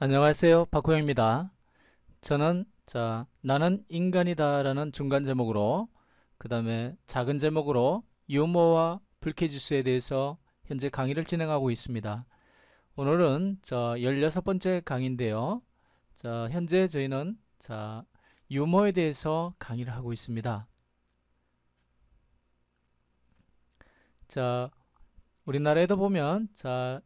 안녕하세요 박호영입니다 저는 자 나는 인간이다 라는 중간 제목으로 그 다음에 작은 제목으로 유머와 불쾌지수에 대해서 현재 강의를 진행하고 있습니다 오늘은 자 16번째 강의인데요 자 현재 저희는 자 유머에 대해서 강의를 하고 있습니다 자 우리나라에도 보면 자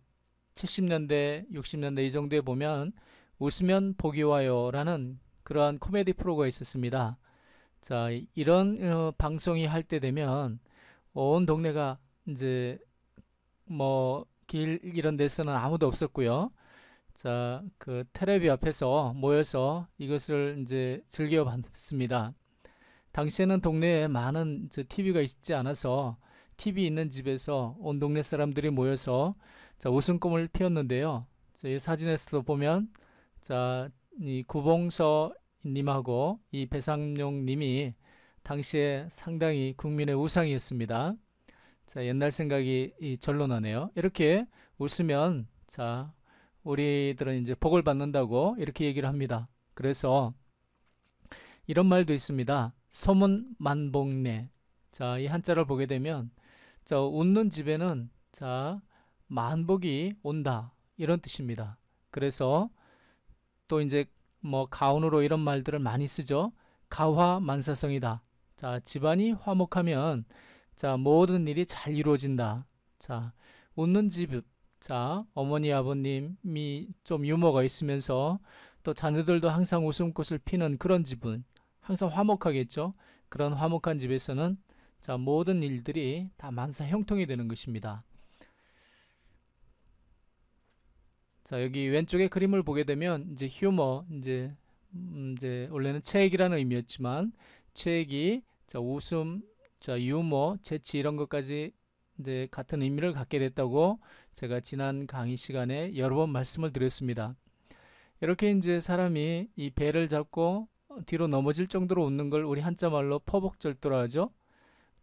70년대, 60년대 이 정도에 보면 웃으면 복이 와요 라는 그러한 코미디 프로가 있었습니다. 자, 이런 어, 방송이 할 때 되면 온 동네가 이제 뭐 길 이런 데서는 아무도 없었고요. 자, 그 테레비 앞에서 모여서 이것을 이제 즐겨 봤습니다. 당시에는 동네에 많은 TV가 있지 않아서 TV 있는 집에서 온 동네 사람들이 모여서 자, 웃음 꿈을 피웠는데요. 저희 사진에서도 보면 자, 이 구봉서 님하고 이 배상용 님이 당시에 상당히 국민의 우상이었습니다. 자, 옛날 생각이 이 절로 나네요. 이렇게 웃으면 자, 우리들은 이제 복을 받는다고 이렇게 얘기를 합니다. 그래서 이런 말도 있습니다. 소문 만복내. 자, 이 한자를 보게 되면 자, 웃는 집에는 자, 만복이 온다 이런 뜻입니다. 그래서 또 이제 뭐 가온으로 이런 말들을 많이 쓰죠. 가화만사성이다. 자 집안이 화목하면 자 모든 일이 잘 이루어진다. 자 웃는 집. 자 어머니 아버님이 좀 유머가 있으면서 또 자녀들도 항상 웃음꽃을 피는 그런 집은 항상 화목하겠죠. 그런 화목한 집에서는 자 모든 일들이 다 만사 형통이 되는 것입니다. 자 여기 왼쪽에 그림을 보게 되면 이제 휴머 이제 음, 이제 원래는 체액이라는 의미였지만 체액이 자 웃음 자 유머 재치 이런 것까지 이제 같은 의미를 갖게 됐다고 제가 지난 강의 시간에 여러 번 말씀을 드렸습니다. 이렇게 이제 사람이 이 배를 잡고 뒤로 넘어질 정도로 웃는 걸 우리 한자말로 퍼벅절도라 하죠.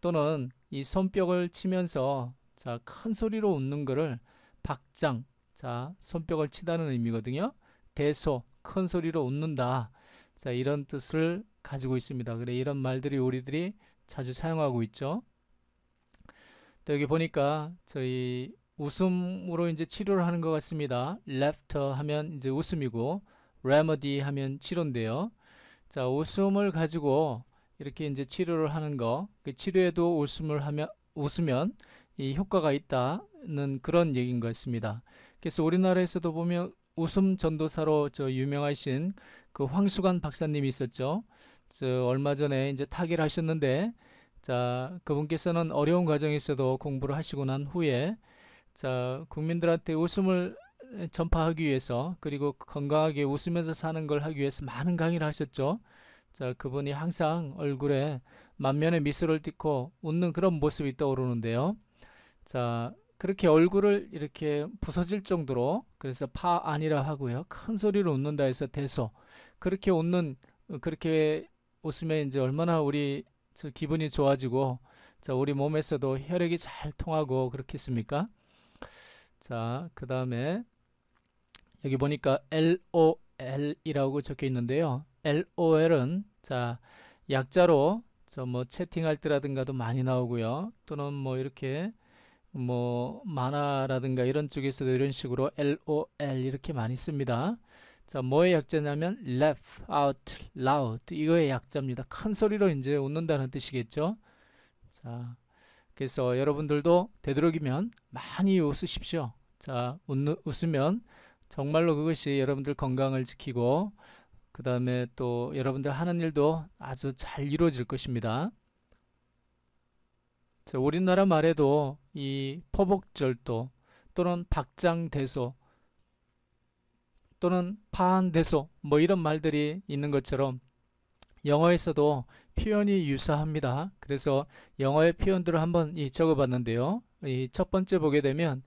또는 이 손뼉을 치면서 자큰 소리로 웃는 것을 박장 자, 손뼉을 치다는 의미거든요. 대소, 큰 소리로 웃는다. 자, 이런 뜻을 가지고 있습니다. 그래, 이런 말들이 우리들이 자주 사용하고 있죠. 또 여기 보니까 저희 웃음으로 이제 치료를 하는 것 같습니다. laughter 하면 이제 웃음이고, remedy 하면 치료인데요. 자, 웃음을 가지고 이렇게 이제 치료를 하는 거, 그 치료에도 웃음을 하면, 웃으면 이 효과가 있다는 그런 얘기인 것 같습니다. 그래서 우리나라에서도 보면 웃음 전도사로 저 유명하신 그 황수관 박사님이 있었죠. 저 얼마 전에 이제 타계를 하셨는데 자 그분께서는 어려운 과정에서도 공부를 하시고 난 후에 자 국민들한테 웃음을 전파하기 위해서 그리고 건강하게 웃으면서 사는 걸 하기 위해서 많은 강의를 하셨죠. 자 그분이 항상 얼굴에 만면에 미소를 띠고 웃는 그런 모습이 떠오르는데요. 자 그렇게 얼굴을 이렇게 부서질 정도로 그래서 파 아니라 하고요. 큰소리를 웃는다 해서 대소. 그렇게 웃는 그렇게 웃으면 이제 얼마나 우리 기분이 좋아지고 자, 우리 몸에서도 혈액이 잘 통하고 그렇겠습니까? 자, 그다음에 여기 보니까 LOL이라고 적혀 있는데요. LOL은 자, 약자로 저 뭐 채팅할 때라든가도 많이 나오고요. 또는 뭐 이렇게 뭐 만화라든가 이런 쪽에서도 이런 식으로 LOL 이렇게 많이 씁니다. 자, 뭐의 약자냐면 laugh out loud 이거의 약자입니다. 큰 소리로 이제 웃는다는 뜻이겠죠. 자, 그래서 여러분들도 되도록이면 많이 웃으십시오. 자, 웃는, 웃으면 정말로 그것이 여러분들 건강을 지키고 그 다음에 또 여러분들 하는 일도 아주 잘 이루어질 것입니다. 우리나라 말에도 이 포복절도 또는 박장대소 또는 파한대소 뭐 이런 말들이 있는 것처럼 영어에서도 표현이 유사합니다. 그래서 영어의 표현들을 한번 적어봤는데요. 이 첫 번째 보게 되면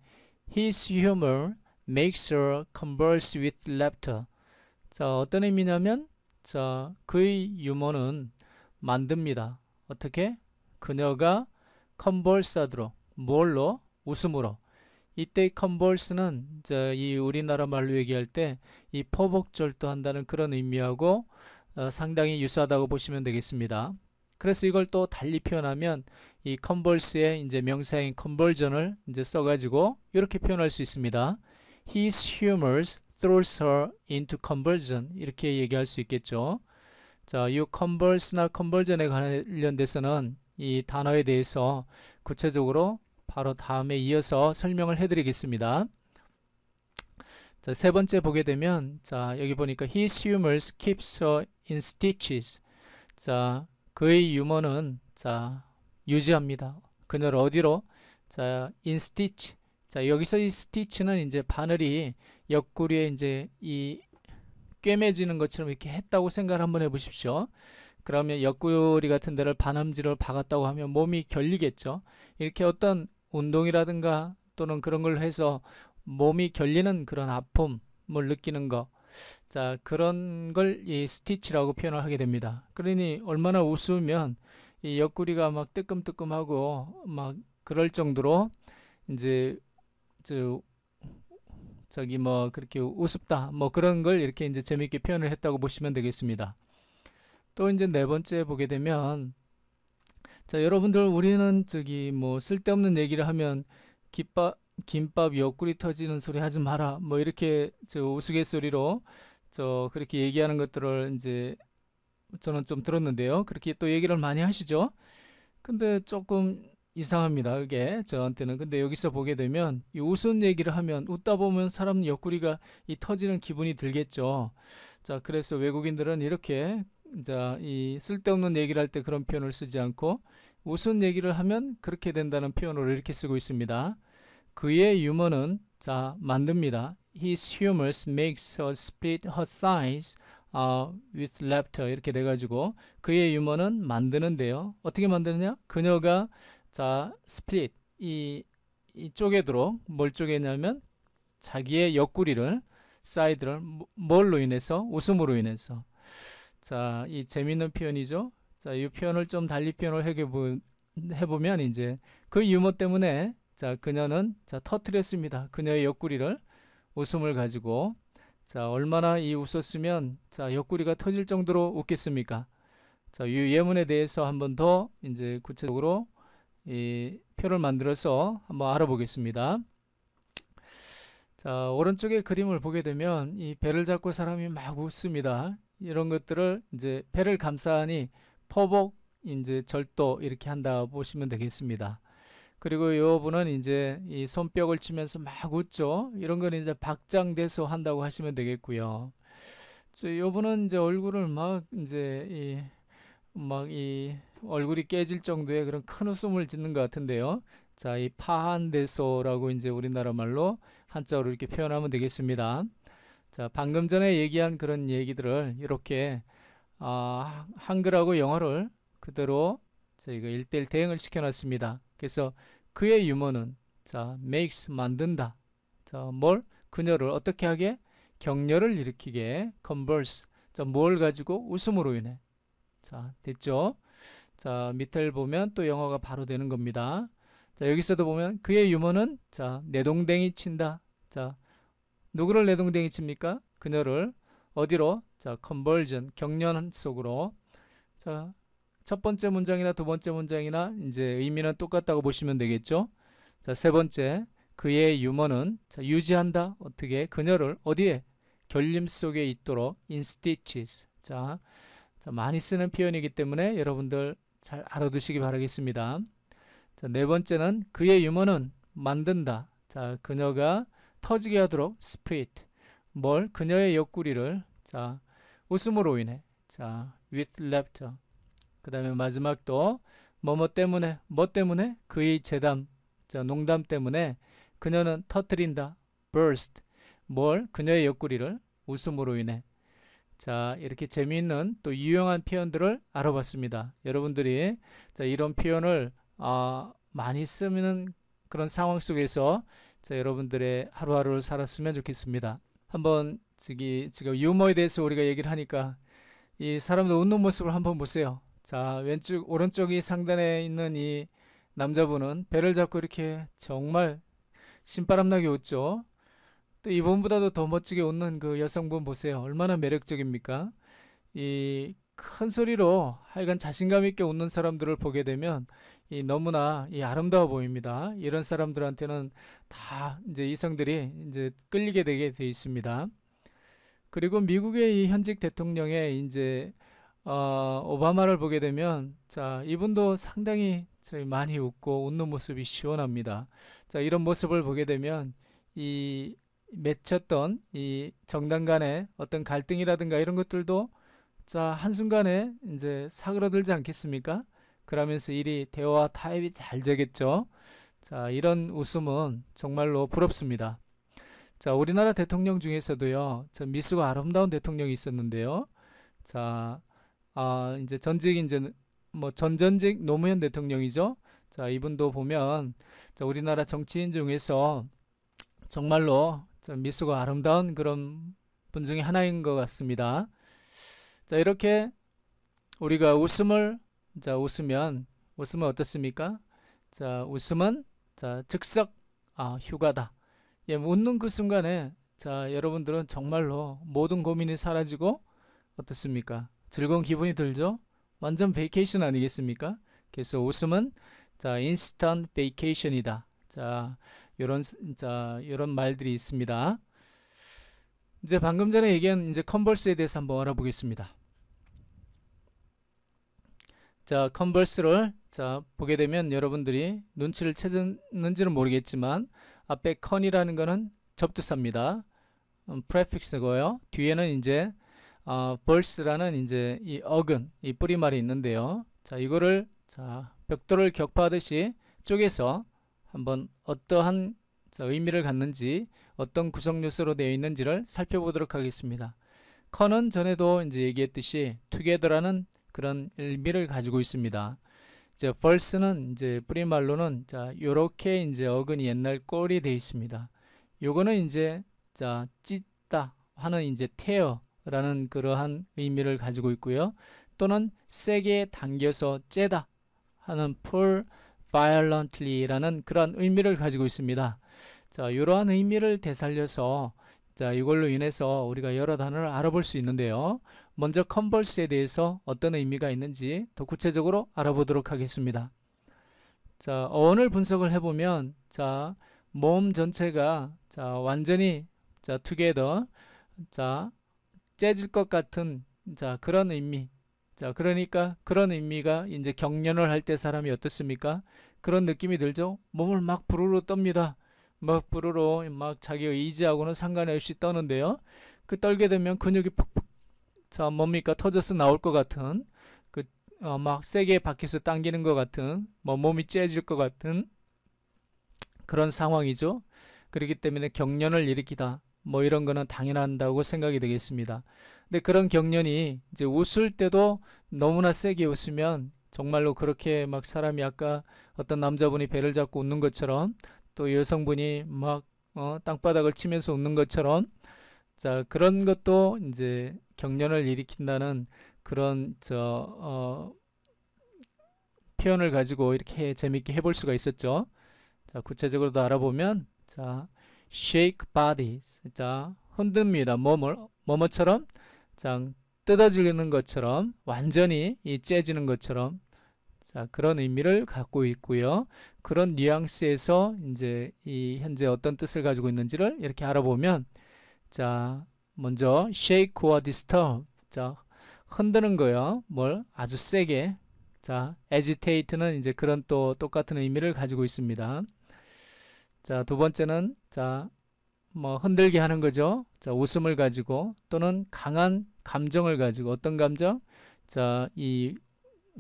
His humor makes her converse with laughter. 자, 어떤 의미냐면 자, 그의 유머는 만듭니다. 어떻게? 그녀가 컨벌스하도록 뭘로? 웃음으로 이때 컨벌스는이 우리나라 말로 얘기할 때이 포복절도 한다는 그런 의미하고 어, 상당히 유사하다고 보시면 되겠습니다. 그래서 이걸 또 달리 표현하면 이컨벌스 v 의 이제 명사인 컨벌전을 이제 써가지고 이렇게 표현할 수 있습니다. His h u m o r throws her into conversion 이렇게 얘기할 수 있겠죠. 자, 이 c o n 나 c o n 에 관련돼서는 이 단어에 대해서 구체적으로 바로 다음에 이어서 설명을 해드리겠습니다. 자, 세 번째 보게 되면 자, 여기 보니까 he s w i m m r keeps her in stitches. 자, 그의 유머는 자, 유지합니다. 그녀를 어디로? 자, in stitch. 자, 여기서 이 스티치는 이제 바늘이 옆구리에 이제 이 꿰매지는 것처럼 이렇게 했다고 생각을 한번 해 보십시오. 그러면 옆구리 같은 데를 반음지을 박았다고 하면 몸이 결리겠죠. 이렇게 어떤 운동이라든가 또는 그런 걸 해서 몸이 결리는 그런 아픔을 느끼는 거. 자, 그런 걸 이 스티치라고 표현을 하게 됩니다. 그러니 얼마나 우스우면이 옆구리가 막 뜨끔뜨끔하고 막 그럴 정도로 이제 저 저기 뭐 그렇게 우습다 뭐 그런 걸 이렇게 이제 재밌게 표현을 했다고 보시면 되겠습니다. 또 이제 네 번째 보게 되면 자 여러분들 우리는 저기 뭐 쓸데없는 얘기를 하면 김밥 김밥 옆구리 터지는 소리 하지 마라 뭐 이렇게 저 우스갯소리로 저 그렇게 얘기하는 것들을 이제 저는 좀 들었는데요 그렇게 또 얘기를 많이 하시죠 근데 조금 이상합니다 그게 저한테는 근데 여기서 보게 되면 이 웃은 얘기를 하면 웃다 보면 사람 옆구리가 이 터지는 기분이 들겠죠 자 그래서 외국인들은 이렇게 자, 이 쓸데없는 얘기를 할 때 그런 표현을 쓰지 않고 무슨 얘기를 하면 그렇게 된다는 표현으로 이렇게 쓰고 있습니다. 그의 유머는 자, 만듭니다. His humor makes her split her s i d e uh, with laughter 이렇게 돼 가지고 그의 유머는 만드는데요. 어떻게 만드느냐? 그녀가 자, split 이 이쪽에도록 뭘 쪼개냐면 자기의 옆구리를 사이드를 뭘로 인해서 웃음으로 인해서 자, 이 재밌는 표현이죠. 자, 이 표현을 좀 달리 표현을 해보면 이제 그 유머 때문에 자, 그녀는 자, 터트렸습니다. 그녀의 옆구리를 웃음을 가지고 자, 얼마나 이 웃었으면 자, 옆구리가 터질 정도로 웃겠습니까? 자, 이 예문에 대해서 한 번 더 이제 구체적으로 이 표를 만들어서 한번 알아보겠습니다. 자, 오른쪽에 그림을 보게 되면 이 배를 잡고 사람이 막 웃습니다. 이런 것들을 이제 배를 감싸니 하 포복 이제 절도 이렇게 한다 보시면 되겠습니다. 그리고 요 분은 이제 이 손뼉을 치면서 막 웃죠. 이런 건 이제 박장대소 한다고 하시면 되겠고요. 요 분은 이제 얼굴을 막 이제 이 막 이 얼굴이 깨질 정도의 그런 큰 웃음을 짓는 것 같은데요. 자, 이 파한대소라고 이제 우리나라 말로 한자로 이렇게 표현하면 되겠습니다. 자, 방금 전에 얘기한 그런 얘기들을 이렇게 아, 한글하고 영어를 그대로 저희가 1대1 대응을 시켜놨습니다. 그래서 그의 유머는 자, makes 만든다. 자, 뭘 그녀를 어떻게 하게 격려를 일으키게 converse. 자, 뭘 가지고 웃음으로 인해. 자, 됐죠? 자, 밑을 보면 또 영어가 바로 되는 겁니다. 자, 여기서도 보면 그의 유머는 자, 내동댕이 친다. 자, 누구를 내동댕이 칩니까? 그녀를 어디로? 자, 컨버전 경련 속으로. 자, 첫 번째 문장이나 두 번째 문장이나 이제 의미는 똑같다고 보시면 되겠죠. 자, 세 번째. 그의 유머는 자, 유지한다. 어떻게? 그녀를 어디에? 결림 속에 있도록 in stitches. 자, 자 많이 쓰는 표현이기 때문에 여러분들 잘 알아두시기 바라겠습니다. 자, 네 번째는 그의 유머는 만든다. 자, 그녀가 터지게 하도록 스프릿 뭘 그녀의 옆구리를 자 웃음으로 인해 자 with laughter 그 다음에 마지막도 뭐뭐 때문에 뭐 때문에 그의 재담 자 농담 때문에 그녀는 터트린다 burst 뭘 그녀의 옆구리를 웃음으로 인해 자 이렇게 재미있는 또 유용한 표현들을 알아봤습니다 여러분들이 자 이런 표현을 어, 많이 쓰는 그런 상황 속에서 자, 여러분들의 하루하루를 살았으면 좋겠습니다. 한번 저기 지금 유머에 대해서 우리가 얘기를 하니까 이 사람들 웃는 모습을 한번 보세요. 자, 왼쪽 오른쪽이 상단에 있는 이 남자분은 배를 잡고 이렇게 정말 신바람나게 웃죠. 또 이분보다도 더 멋지게 웃는 그 여성분 보세요. 얼마나 매력적입니까? 이큰 소리로 하여간 자신감 있게 웃는 사람들을 보게 되면 이 너무나 이 아름다워 보입니다. 이런 사람들한테는 다 이제 이성들이 이제 끌리게 되게 돼 있습니다. 그리고 미국의 이 현직 대통령의 이제 어, 오바마를 보게 되면 자 이분도 상당히 저희 많이 웃고 웃는 모습이 시원합니다. 자 이런 모습을 보게 되면 이 맺혔던 이 정당 간의 어떤 갈등이라든가 이런 것들도 자 한순간에 이제 사그러들지 않겠습니까? 그러면서 일이 대화 타협이 잘 되겠죠. 자 이런 웃음은 정말로 부럽습니다. 자 우리나라 대통령 중에서도요. 저 미수가 아름다운 대통령이 있었는데요. 자 아, 이제 전직 이제 뭐 전전직 노무현 대통령이죠. 자 이분도 보면 자, 우리나라 정치인 중에서 정말로 저 미수가 아름다운 그런 분 중에 하나인 것 같습니다. 자 이렇게 우리가 웃음을 자 웃으면 웃음은 어떻습니까? 자 웃음은 자 즉석 아 휴가다. 예, 웃는 그 순간에 자 여러분들은 정말로 모든 고민이 사라지고 어떻습니까? 즐거운 기분이 들죠? 완전 베이케이션 아니겠습니까? 그래서 웃음은 자 인스턴트 베이케이션이다. 자 요런 자 요런 말들이 있습니다. 이제 방금 전에 얘기한 이제 컨버스에 대해서 한번 알아보겠습니다. 자, 컨버스를 자, 보게 되면 여러분들이 눈치를 채셨는지는 모르겠지만 앞에 컨이라는 거는 접두사입니다. 음, p r e f 고요 뒤에는 이제 어, 벌스라는 이제 이 어근, 이 뿌리말이 있는데요. 자, 이거를 자, 벽돌을 격파하듯이 쪼개서 한번 어떠한 자, 의미를 갖는지 어떤 구성 요소로 되어 있는지를 살펴보도록 하겠습니다. 커는 전에도 이제 얘기했듯이 투게더라는 그런 의미를 가지고 있습니다. 이제 벌스는 이제 뿌리말로는 자 요렇게 이제 어근 옛날 꼴이 되어 있습니다. 요거는 이제 자 찢다 하는 이제 테어라는 그러한 의미를 가지고 있고요. 또는 세게 당겨서 째다 하는 pull violently라는 그런 의미를 가지고 있습니다. 자, 이러한 의미를 되살려서 자, 이걸로 인해서 우리가 여러 단어를 알아볼 수 있는데요. 먼저 컨버스에 대해서 어떤 의미가 있는지 더 구체적으로 알아보도록 하겠습니다. 자, 어원을 분석을 해보면 자, 몸 전체가 자, 완전히 자, 투게더 자, 재질 것 같은 자, 그런 의미 자, 그러니까 그런 의미가 이제 경련을 할 때 사람이 어떻습니까? 그런 느낌이 들죠? 몸을 막 부르르 떱니다. 막 부르르 막 자기 의지하고는 상관없이 떠는데요. 그 떨게 되면 근육이 푹푹 자 뭡니까 터져서 나올 것 같은 그어막 세게 밖에서 당기는 것 같은 뭐 몸이 째질 것 같은 그런 상황이죠 그렇기 때문에 경련을 일으키다 뭐 이런 거는 당연한다고 생각이 되겠습니다 근데 그런 경련이 이제 웃을 때도 너무나 세게 웃으면 정말로 그렇게 막 사람이 아까 어떤 남자분이 배를 잡고 웃는 것처럼 또 여성분이 막 어, 땅바닥을 치면서 웃는 것처럼 자, 그런 것도 이제 경련을 일으킨다는 그런 저 어, 표현을 가지고 이렇게 재밌게 해볼 수가 있었죠. 자, 구체적으로도 알아보면 자, shake bodies. 자, 흔듭니다. 몸을 뭐처럼 자, 뜯어지는 것처럼 완전히 이 째지는 것처럼 자, 그런 의미를 갖고 있고요. 그런 뉘앙스에서 이제 이 현재 어떤 뜻을 가지고 있는지를 이렇게 알아보면 자, 먼저 shake or disturb. 자, 흔드는 거요. 뭘 아주 세게. 자, agitate는 이제 그런 또 똑같은 의미를 가지고 있습니다. 자, 두 번째는 자, 뭐 흔들게 하는 거죠. 자, 웃음을 가지고 또는 강한 감정을 가지고 어떤 감정? 자, 이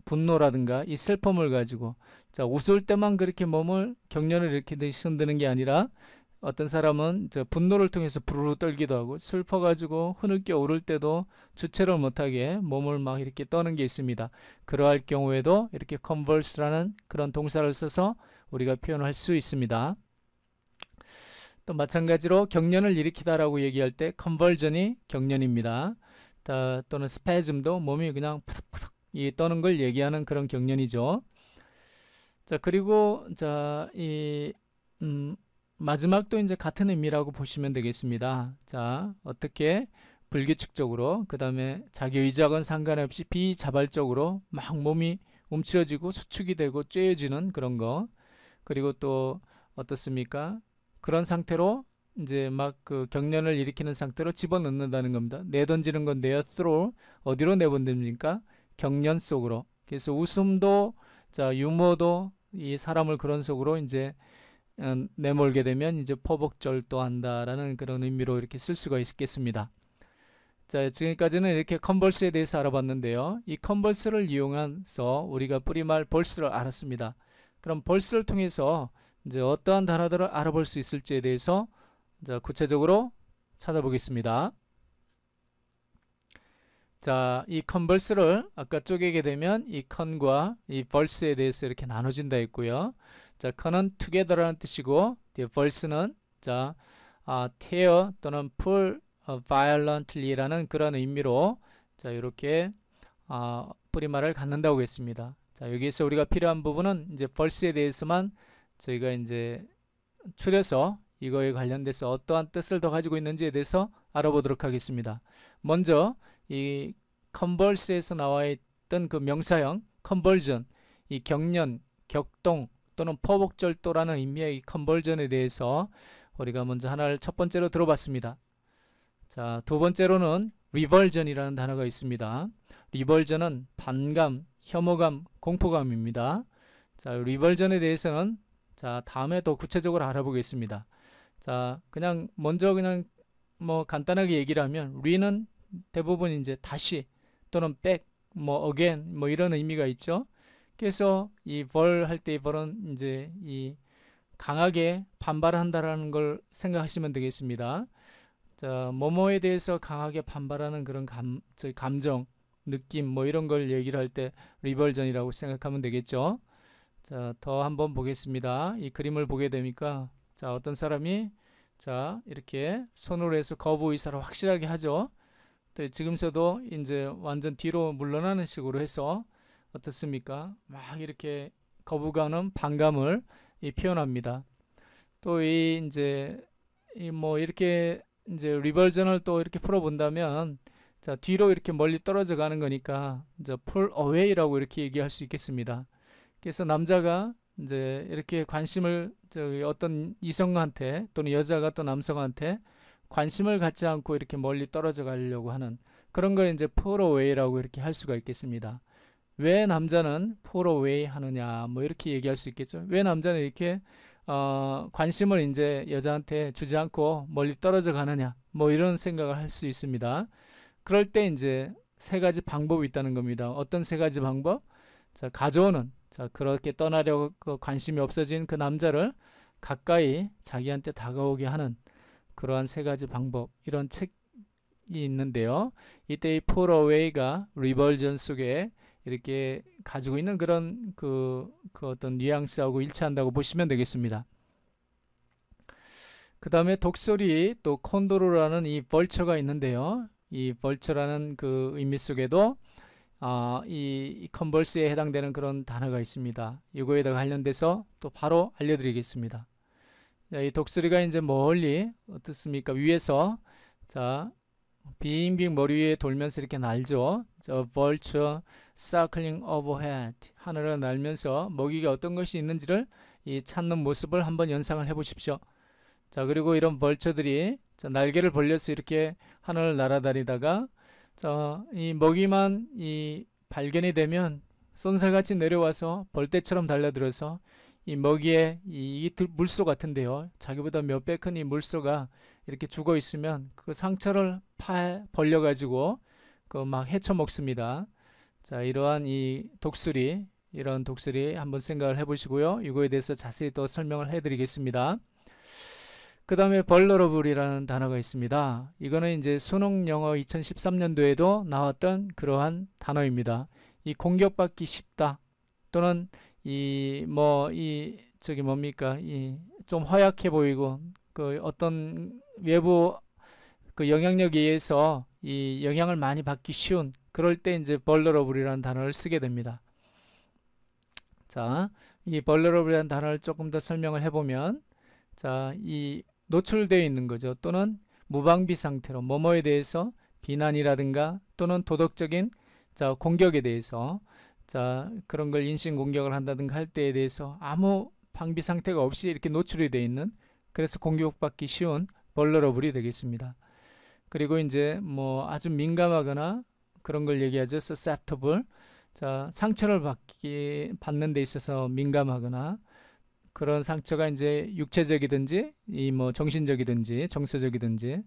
분노라든가 이 슬픔을 가지고 자, 웃을 때만 그렇게 몸을 경련을 일으키듯이 흔드는 게 아니라 어떤 사람은 분노를 통해서 부르르 떨기도 하고 슬퍼가지고 흐느껴 오를 때도 주체를 못하게 몸을 막 이렇게 떠는 게 있습니다. 그러할 경우에도 이렇게 converse라는 그런 동사를 써서 우리가 표현할 수 있습니다. 또 마찬가지로 경련을 일으키다라고 얘기할 때 conversion이 경련입니다. 또는 spasm도 몸이 그냥 푸덕푸덕 떠는 걸 얘기하는 그런 경련이죠. 자 그리고 자 이 음, 마지막도 이제 같은 의미라고 보시면 되겠습니다. 자, 어떻게 불규칙적으로 그 다음에 자기 의지하건 상관없이 비자발적으로 막 몸이 움츠러지고 수축이 되고 쬐여지는 그런 거 그리고 또 어떻습니까? 그런 상태로 이제 막 그 경련을 일으키는 상태로 집어넣는다는 겁니다. 내던지는 건 내어스로 어디로 내보냅니까? 경련 속으로. 그래서 웃음도 자 유머도 이 사람을 그런 속으로 이제 어, 내몰게 되면 이제 포복절도한다라는 그런 의미로 이렇게 쓸 수가 있겠습니다. 자, 지금까지는 이렇게 컨벌스에 대해서 알아봤는데요. 이컨벌스를 이용해서 우리가 뿌리말 벌스를 알았습니다. 그럼 벌스를 통해서 이제 어떠한 단어들을 알아볼 수 있을지에 대해서 자, 구체적으로 찾아보겠습니다. 자, 이 컨벌스를 아까 쪼개게 되면 이 컨과 이 벌스에 대해서 이렇게 나눠진다 했고요. 자, 커는 together라는 뜻이고 diverse는 자, 아, tear 또는 pull 어, violently라는 그런 의미로 자, 이렇게 아, 뿌리말을 갖는다고 했습니다. 자, 여기에서 우리가 필요한 부분은 이제 벌스에 대해서만 저희가 이제 추려서 이거에 관련돼서 어떠한 뜻을 더 가지고 있는지에 대해서 알아보도록 하겠습니다. 먼저 이 컨벌스에서 나와 있던 그 명사형 컨벌전, 이 경련, 격동, 또는 포복절도라는 의미의 컨벌전에 대해서 우리가 먼저 하나를 첫 번째로 들어봤습니다. 자, 두 번째로는 리벌전이라는 단어가 있습니다. 리벌전은 반감, 혐오감, 공포감입니다. 자, 리벌전에 대해서는 자, 다음에 더 구체적으로 알아보겠습니다. 자, 그냥 먼저 그냥 뭐 간단하게 얘기를 하면 리는 대부분 이제 다시 또는 백, 뭐 again 뭐 이런 의미가 있죠. 그래서 이 벌 할 때 이 벌은 이제 이 강하게 반발한다라는 걸 생각하시면 되겠습니다. 자, 뭐뭐에 대해서 강하게 반발하는 그런 감, 감정, 느낌 뭐 이런 걸 얘기를 할 때 리벌전이라고 생각하면 되겠죠. 자, 더 한번 보겠습니다. 이 그림을 보게 되니까 자, 어떤 사람이 자, 이렇게 손으로 해서 거부 의사를 확실하게 하죠. 지금서도 이제 완전 뒤로 물러나는 식으로 해서 어떻습니까? 막 이렇게 거부감은 반감을 표현합니다. 또 이 이제 이뭐 이렇게 이제 리버전을 또 이렇게 풀어본다면 자 뒤로 이렇게 멀리 떨어져 가는 거니까 이제 풀 어웨이라고 이렇게 얘기할 수 있겠습니다. 그래서 남자가 이제 이렇게 관심을 저기 어떤 이성한테 또는 여자가 또 남성한테 관심을 갖지 않고 이렇게 멀리 떨어져 가려고 하는 그런 걸 이제 풀어웨이라고 이렇게 할 수가 있겠습니다. 왜 남자는 pull away 하느냐 뭐 이렇게 얘기할 수 있겠죠. 왜 남자는 이렇게 어, 관심을 이제 여자한테 주지 않고 멀리 떨어져 가느냐 뭐 이런 생각을 할 수 있습니다. 그럴 때 이제 세 가지 방법이 있다는 겁니다. 어떤 세 가지 방법? 자, 가져오는 자, 그렇게 떠나려고 그 관심이 없어진 그 남자를 가까이 자기한테 다가오게 하는 그러한 세 가지 방법 이런 책이 있는데요. 이때 이 풀어웨이가 리벌전 속에 이렇게 가지고 있는 그런 그, 그 어떤 뉘앙스하고 일치한다고 보시면 되겠습니다. 그 다음에 독소리또 콘도르라는 이 벌처가 있는데요. 이 벌처라는 그 의미 속에도 아, 이, 컨벌스에 해당되는 그런 단어가 있습니다. 이거에다가 관련돼서 또 바로 알려드리겠습니다. 자, 이 독수리가 이제 멀리 어떻습니까? 위에서 자 빙빙 머리 위에 돌면서 이렇게 날죠. 저 벌처 circling overhead 하늘을 날면서 먹이가 어떤 것이 있는지를 이 찾는 모습을 한번 연상을 해 보십시오. 자 그리고 이런 벌처들이 자, 날개를 벌려서 이렇게 하늘을 날아다니다가 자, 이 먹이만 이 발견이 되면 쏜살같이 내려와서 벌떼처럼 달려들어서 이먹이에이 물소 같은데요. 자기보다 몇 배 큰 이 물소가 이렇게 죽어 있으면 그 상처를 파 벌려 가지고 그막 헤쳐 먹습니다. 자, 이러한 이 독수리, 이런 독수리 한번 생각을 해보시고요. 이거에 대해서 자세히 또 설명을 해드리겠습니다. 그 다음에 벌러러블이라는 단어가 있습니다. 이거는 이제 수능 영어 2013년도에도 나왔던 그러한 단어입니다. 이 공격받기 쉽다 또는 이 뭐이 뭐이 저기 뭡니까 이 좀 허약해 보이고 그 어떤 외부 그 영향력에 의해서 이 영향을 많이 받기 쉬운 그럴 때 이제 vulnerable이라는 단어를 쓰게 됩니다. 자, 이 vulnerable이라는 단어를 조금 더 설명을 해보면 자, 이 노출되어 있는 거죠. 또는 무방비 상태로 뭐뭐에 대해서 비난이라든가 또는 도덕적인 자, 공격에 대해서 자, 그런 걸 인신 공격을 한다든가 할 때에 대해서 아무 방비 상태가 없이 이렇게 노출이 되어 있는 그래서 공격받기 쉬운 벌러러블이 되겠습니다. 그리고 이제 뭐 아주 민감하거나 그런 걸 얘기하죠. susceptible. 자, 상처를 받기 받는 데 있어서 민감하거나 그런 상처가 이제 육체적이든지 이 뭐 정신적이든지 정서적이든지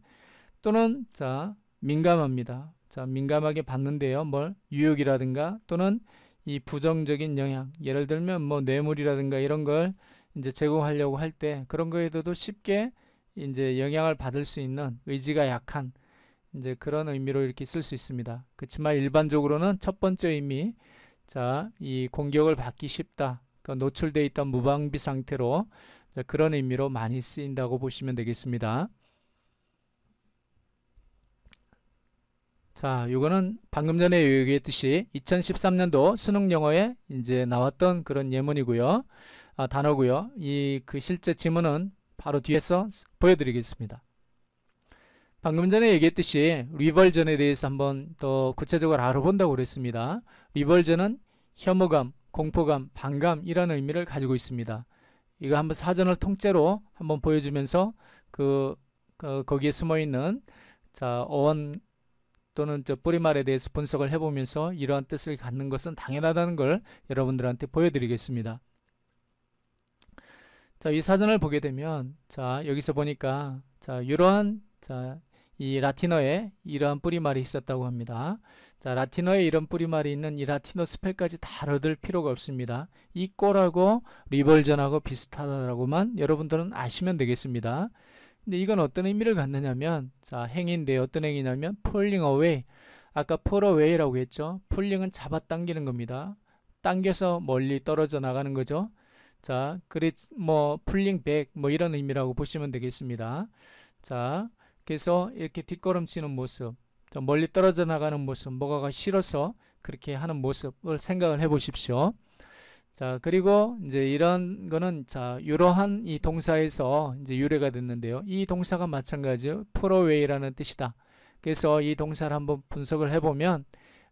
또는 자, 민감합니다. 자, 민감하게 받는데요. 뭘 유혹이라든가 또는 이 부정적인 영향 예를 들면 뭐 뇌물이라든가 이런 걸 이제 제공하려고 할 때 그런 거에도 쉽게 이제 영향을 받을 수 있는 의지가 약한 이제 그런 의미로 이렇게 쓸 수 있습니다. 그렇지만 일반적으로는 첫 번째 의미 자, 이 공격을 받기 쉽다. 그러니까 노출되어 있던 무방비 상태로 자, 그런 의미로 많이 쓰인다고 보시면 되겠습니다. 자, 요거는 방금 전에 얘기했듯이 2013년도 수능 영어에 이제 나왔던 그런 예문이고요. 아, 단어고요. 이 그 실제 지문은 바로 뒤에서 보여드리겠습니다. 방금 전에 얘기했듯이 리벌전에 대해서 한번 더 구체적으로 알아본다고 그랬습니다. 리벌전은 혐오감, 공포감, 반감이라는 의미를 가지고 있습니다. 이거 한번 사전을 통째로 한번 보여주면서 그, 그 거기에 숨어있는 자 어원 또는 저 뿌리말에 대해서 분석을 해보면서 이러한 뜻을 갖는 것은 당연하다는 걸 여러분들한테 보여드리겠습니다. 자, 이 사전을 보게 되면 자 여기서 보니까 자 이러한 자이 라틴어에 이러한 뿌리말이 있었다고 합니다. 자, 라틴어에 이런 뿌리말이 있는 이 라틴어 스펠까지 다뤄을 필요가 없습니다. 이꼬라고 리벌전하고 비슷하다라고만 여러분들은 아시면 되겠습니다. 근데 이건 어떤 의미를 갖느냐면 자, 행인데 어떤 행이냐면 pulling away. 아까 pull away라고 했죠. pulling은 잡아당기는 겁니다. 당겨서 멀리 떨어져 나가는 거죠. 자, 그래 뭐 pulling back 뭐 이런 의미라고 보시면 되겠습니다. 자, 그래서 이렇게 뒷걸음치는 모습 또 멀리 떨어져 나가는 모습 뭐가 싫어서 그렇게 하는 모습을 생각을 해 보십시오 자 그리고 이제 이런 거는 자 이러한 이 동사에서 이제 유래가 됐는데요 이 동사가 마찬가지예요 프로웨이라는 뜻이다 그래서 이 동사를 한번 분석을 해보면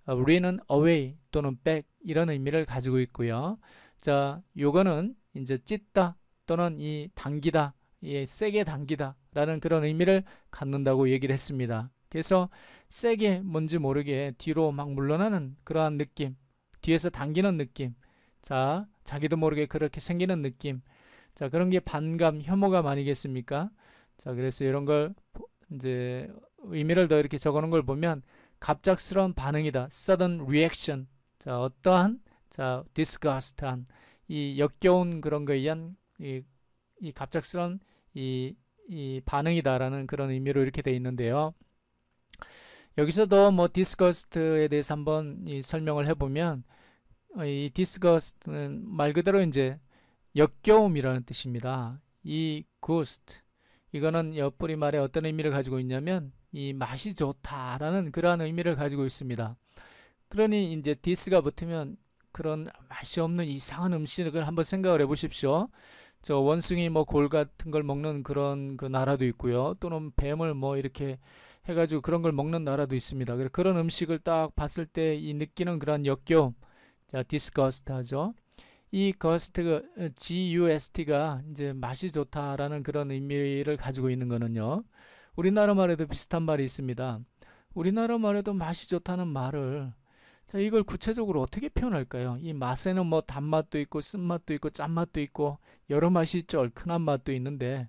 우리는 어, away 또는 back 이런 의미를 가지고 있고요 자 요거는 이제 찢다 또는 이 당기다 예, 세게 당기다라는 그런 의미를 갖는다고 얘기를 했습니다. 그래서 세게 뭔지 모르게 뒤로 막 물러나는 그러한 느낌, 뒤에서 당기는 느낌, 자 자기도 모르게 그렇게 생기는 느낌, 자 그런 게 반감, 혐오감 아니겠습니까? 자 그래서 이런 걸 이제 의미를 더 이렇게 적어놓은 걸 보면 갑작스러운 반응이다, sudden reaction, 자 어떠한 자 disgust한 이 역겨운 그런 거에 의한 이, 이 갑작스러운 이, 이 반응이다라는 그런 의미로 이렇게 되어 있는데요. 여기서도 뭐 디스거스트에 대해서 한번 이 설명을 해보면 어, 이 디스거스트는 말 그대로 이제 역겨움이라는 뜻입니다. 이 구스트 이거는 옆구리 말에 어떤 의미를 가지고 있냐면 이 맛이 좋다라는 그러한 의미를 가지고 있습니다. 그러니 이제 디스가 붙으면 그런 맛이 없는 이상한 음식을 한번 생각을 해보십시오. 저 원숭이 뭐 골 같은 걸 먹는 그런 그 나라도 있고요. 또는 뱀을 뭐 이렇게 해가지고 그런 걸 먹는 나라도 있습니다. 그런 음식을 딱 봤을 때 이 느끼는 그런 역겨움, 자, 디스거스트 하죠. 이 거스트가 그, GUST가 이제 맛이 좋다라는 그런 의미를 가지고 있는 거는요. 우리나라 말에도 비슷한 말이 있습니다. 우리나라 말에도 맛이 좋다는 말을 자, 이걸 구체적으로 어떻게 표현할까요? 이 맛에는 뭐 단맛도 있고 쓴맛도 있고 짠맛도 있고 여러 맛이 있죠. 얼큰한 맛도 있는데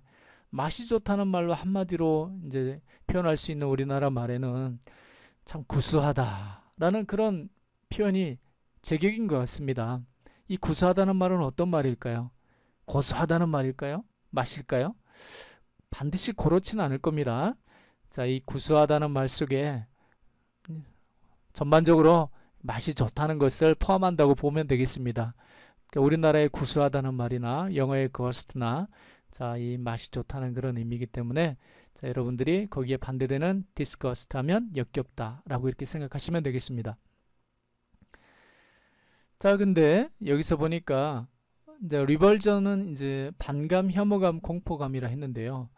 맛이 좋다는 말로 한마디로 이제 표현할 수 있는 우리나라 말에는 참 구수하다라는 그런 표현이 제격인 것 같습니다. 이 구수하다는 말은 어떤 말일까요? 고소하다는 말일까요? 맛일까요? 반드시 그렇진 않을 겁니다. 자, 이 구수하다는 말 속에 전반적으로 맛이 좋다는 것을 포함한다고 보면 되겠습니다. 그러니까 우리나라의 구수하다는 말이나 영어의 거스트나 자, 이 맛이 좋다는 그런 의미이기 때문에 자, 여러분들이 거기에 반대되는 disgust 하면 역겹다라고 이렇게 생각하시면 되겠습니다. 자, 근데 여기서 보니까 이제 리벌전은 이제 반감, 혐오감, 공포감이라 했는데요.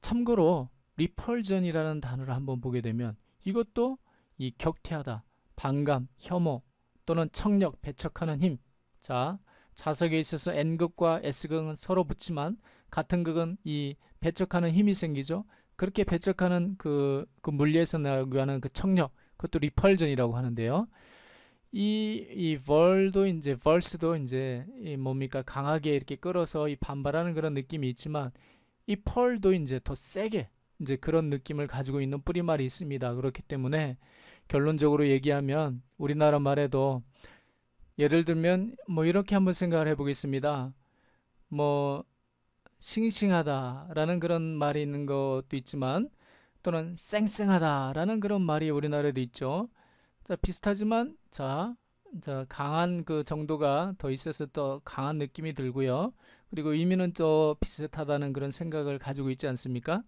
참고로 리펄전이라는 단어를 한번 보게 되면 이것도 이 격퇴하다, 반감, 혐오 또는 청력, 배척하는 힘. 자, 자석에 있어서 N극과 S극은 서로 붙지만 같은 극은 이 배척하는 힘이 생기죠. 그렇게 배척하는 그, 그 물리에서 나오는 그 청력, 그것도 리펄전이라고 하는데요. 이, 이 월도 이제, 벌스도 이제, 이 뭡니까, 강하게 이렇게 끌어서 이 반발하는 그런 느낌이 있지만, 이 펄도 이제 더 세게, 이제 그런 느낌을 가지고 있는 뿌리말이 있습니다. 그렇기 때문에, 결론적으로 얘기하면 우리나라 말에도 예를 들면 뭐 이렇게 한번 생각을 해보겠습니다. 뭐 싱싱하다라는 그런 말이 있는 것도 있지만 또는 쌩쌩하다라는 그런 말이 우리나라에도 있죠. 자 비슷하지만 자, 자 강한 그 정도가 더 있어서 더 강한 느낌이 들고요. 그리고 의미는 또 비슷하다는 그런 생각을 가지고 있지 않습니까?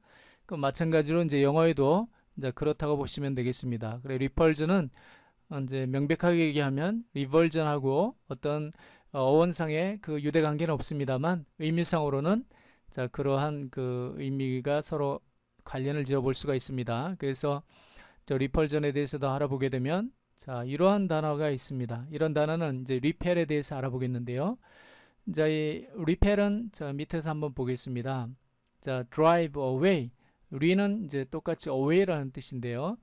그 마찬가지로 이제 영어에도 이제 그렇다고 보시면 되겠습니다. 그래 리펄즈는 이제 명백하게 얘기하면 리벌전하고 어떤 어, 어원상의 그 유대 관계는 없습니다만 의미상으로는 자 그러한 그 의미가 서로 관련을 지어 볼 수가 있습니다. 그래서 저 리펄전에 대해서도 알아보게 되면 자 이러한 단어가 있습니다. 이런 단어는 이제 리펠에 대해서 알아보겠는데요. 자이 리펠은 자 밑에서 한번 보겠습니다. 자 drive a w 리는 이제 똑같이 away라는 뜻인데요.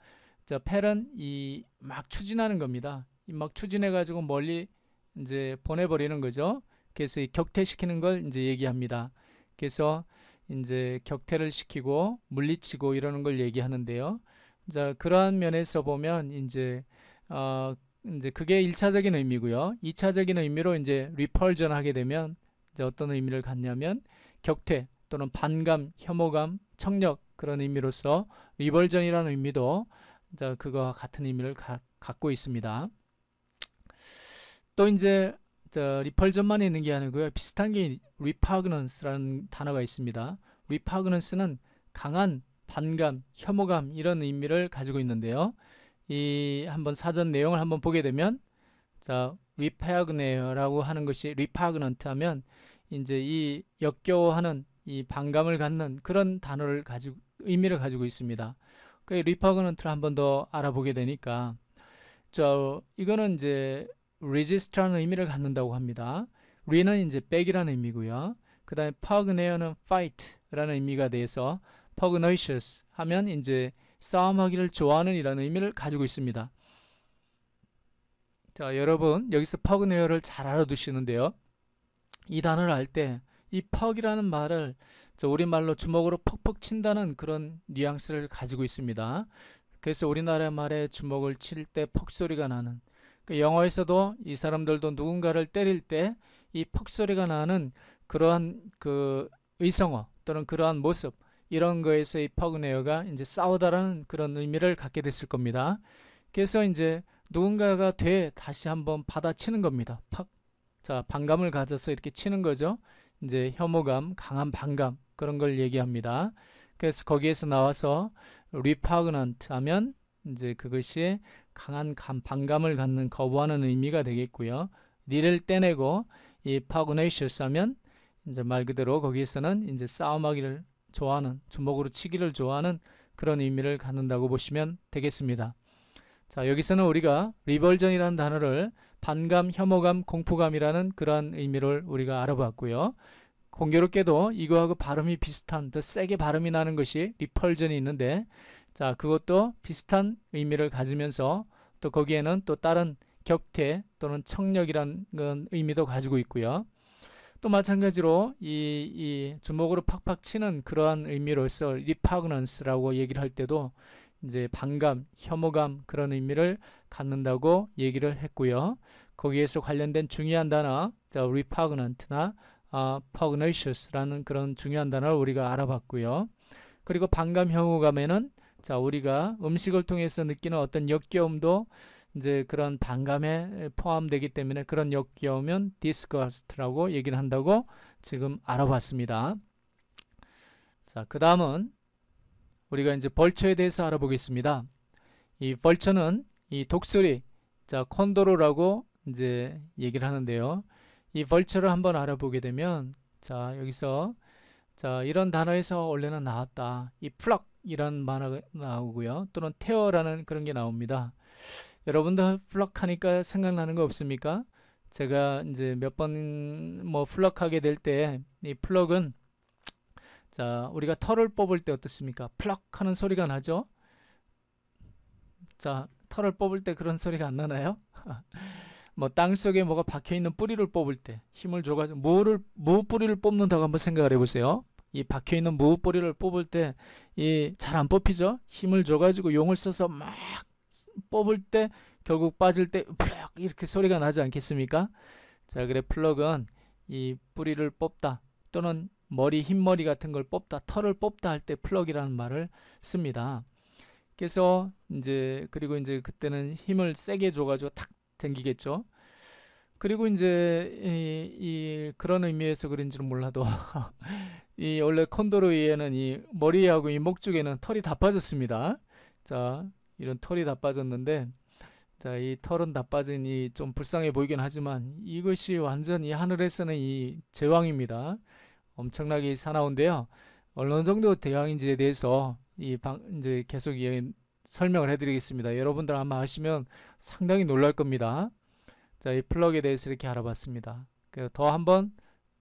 자, 펠은 이막 추진하는 겁니다. 이막 추진해 가지고 멀리 이제 보내버리는 거죠. 그래서 이 격퇴시키는 걸 이제 얘기합니다. 그래서 이제 격퇴를 시키고 물리치고 이러는 걸 얘기하는데요. 자, 그러한 면에서 보면 이제 어 이제 그게 1차적인 의미고요. 2차적인 의미로 이제 리펄전 하게 되면 이제 어떤 의미를 갖냐면 격퇴 또는 반감, 혐오감, 청력 그런 의미로서 리벌전이라는 의미도 그거와 같은 의미를 가, 갖고 있습니다. 또 이제 리펄전만 있는 게 아니고요. 비슷한 게 리파그넌스라는 단어가 있습니다. 리파그넌스는 강한 반감, 혐오감 이런 의미를 가지고 있는데요. 이 한번 사전 내용을 한번 보게 되면 자, 리파그네라고 하는 것이 리파그넌트 하면 이제 이 역겨워하는 이 반감을 갖는 그런 단어를 가지고 의미를 가지고 있습니다. 그 리퍼그넌트를 한번더 알아보게 되니까 저 이거는 이제 r e s i 라는 의미를 갖는다고 합니다. r 는 이제 백이라는 의미고요. 그 다음에 p u g n 는 f i g 라는 의미가 돼서 p u g n a c 하면 이제 싸움하기를 좋아하는 이라는 의미를 가지고 있습니다. 자 여러분 여기서 p u g n 를잘 알아두시는데요. 이 단어를 알때 이 퍽이라는 말을 우리말로 주먹으로 퍽퍽 친다는 그런 뉘앙스를 가지고 있습니다. 그래서 우리나라 말에 주먹을 칠 때 퍽 소리가 나는 그 영어에서도 이 사람들도 누군가를 때릴 때 이 퍽 소리가 나는 그러한 그 의성어 또는 그러한 모습 이런 거에서이 퍽네어가 이제 싸우다라는 그런 의미를 갖게 됐을 겁니다. 그래서 이제 누군가가 돼 다시 한번 받아치는 겁니다. 팍. 자, 반감을 가져서 이렇게 치는 거죠. 이제 혐오감, 강한 반감 그런 걸 얘기합니다. 그래서 거기에서 나와서 repugnant 하면 이제 그것이 강한 감, 반감을 갖는 거부하는 의미가 되겠고요. 니를 떼내고 이 pugnacious 하면 이제 말 그대로 거기에서는 이제 싸움하기를 좋아하는 주먹으로 치기를 좋아하는 그런 의미를 갖는다고 보시면 되겠습니다. 자 여기서는 우리가 리벌전이라는 단어를 반감, 혐오감, 공포감이라는 그러한 의미를 우리가 알아봤고요. 공교롭게도 이거하고 발음이 비슷한 더 세게 발음이 나는 것이 리펄전이 있는데 자 그것도 비슷한 의미를 가지면서 또 거기에는 또 다른 격태 또는 청력이라는 의미도 가지고 있고요. 또 마찬가지로 이, 이 주먹으로 팍팍 치는 그러한 의미로서 리파그넌스라고 얘기를 할 때도 이제 반감, 혐오감 그런 의미를 갖는다고 얘기를 했고요. 거기에서 관련된 중요한 단어, 자, repugnant나 아, 어, pugnacious라는 그런 중요한 단어를 우리가 알아봤고요. 그리고 반감, 혐오감에는 자, 우리가 음식을 통해서 느끼는 어떤 역겨움도 이제 그런 반감에 포함되기 때문에 그런 역겨우면 disgust라고 얘기를 한다고 지금 알아봤습니다. 자, 그 다음은 우리가 이제 벌처에 대해서 알아보겠습니다. 이 벌처는 이 독수리, 자 콘도로라고 이제 얘기를 하는데요. 이 벌처를 한번 알아보게 되면 자 여기서 자 이런 단어에서 원래는 나왔다. 이 플럭 이런 만화 나오고요. 또는 테어라는 그런 게 나옵니다. 여러분도 플럭 하니까 생각나는 거 없습니까? 제가 이제 몇 번 뭐 플럭하게 될 때 이 플럭은 자, 우리가 털을 뽑을 때 어떻습니까? 플럭 하는 소리가 나죠? 자, 털을 뽑을 때 그런 소리가 안 나나요? 뭐 땅속에 뭐가 박혀있는 뿌리를 뽑을 때 힘을 줘가지고 무를, 무 뿌리를 뽑는다고 한번 생각을 해보세요. 이 박혀있는 무 뿌리를 뽑을 때잘안 뽑히죠? 힘을 줘가지고 용을 써서 막 뽑을 때 결국 빠질 때 플럭 이렇게 소리가 나지 않겠습니까? 자, 그래 플럭은 이 뿌리를 뽑다 또는 머리, 흰머리 같은 걸 뽑다, 털을 뽑다 할 때 플럭이라는 말을 씁니다. 그래서 이제 그리고 이제 그때는 힘을 세게 줘가지고 탁 당기겠죠. 그리고 이제 이, 이 그런 의미에서 그런지는 몰라도 이 원래 콘도르이에는 이 머리하고 이목 쪽에는 털이 다 빠졌습니다. 자 이런 털이 다 빠졌는데 자이 털은 다 빠진 이좀 불쌍해 보이긴 하지만 이것이 완전 히 하늘에서는 이 제왕입니다. 엄청나게 사나운데요. 어느 정도 대항인지에 대해서 이 방, 이제 계속 설명을 해드리겠습니다. 여러분들 아마 하시면 상당히 놀랄 겁니다. 자, 이 플럭에 대해서 이렇게 알아봤습니다. 그 더 한번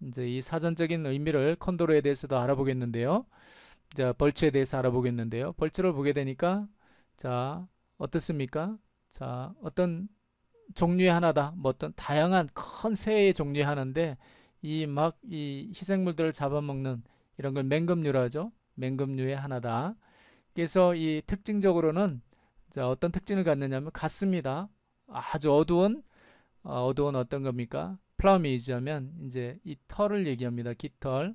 이제 이 사전적인 의미를 컨도로에 대해서도 알아보겠는데요. 자, 벌츠에 대해서 알아보겠는데요. 벌츠를 보게 되니까 자, 어떻습니까? 자, 어떤 종류의 하나다. 뭐 어떤 다양한 큰 새의 종류의 하나인데 이 막이 이 희생물들을 잡아먹는 이런 걸 맹금류라죠. 맹금류의 하나다. 그래서 이 특징적으로는 어떤 특징을 갖느냐면 같습니다. 아주 어두운 어, 두운 어떤 겁니까? 플럼이지하면 이제 이 털을 얘기합니다. 깃털.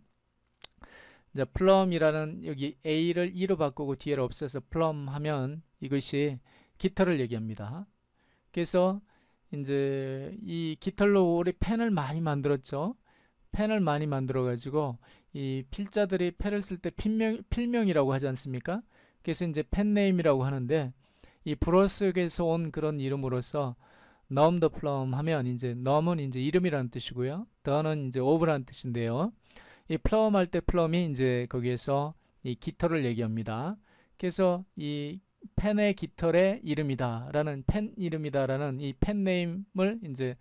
이제 플럼이라는 여기 A를 E로 바꾸고 뒤에를 없애서 플럼 하면 이것이 깃털을 얘기합니다. 그래서 이제 이 깃털로 우리 펜을 많이 만들었죠. 펜을 많이 만들어 가지고 이 필자들이 펜을 쓸때 필명, 필명이라고 하지 않습니까? 그래서 이제 펜네임이라고 하는데 이 브러스에서 온 그런 이름으로서 넘더 플럼 하면 이제 넘은 이제 이름이라는 뜻이고요. 더는 이제 오브라는 뜻인데요. 이 플럼 할때 플럼이 이제 거기에서 이 깃털을 얘기합니다. 그래서 이 펜의 깃털의 이름이다라는 펜 이름이다라는 이 펜네임을 이제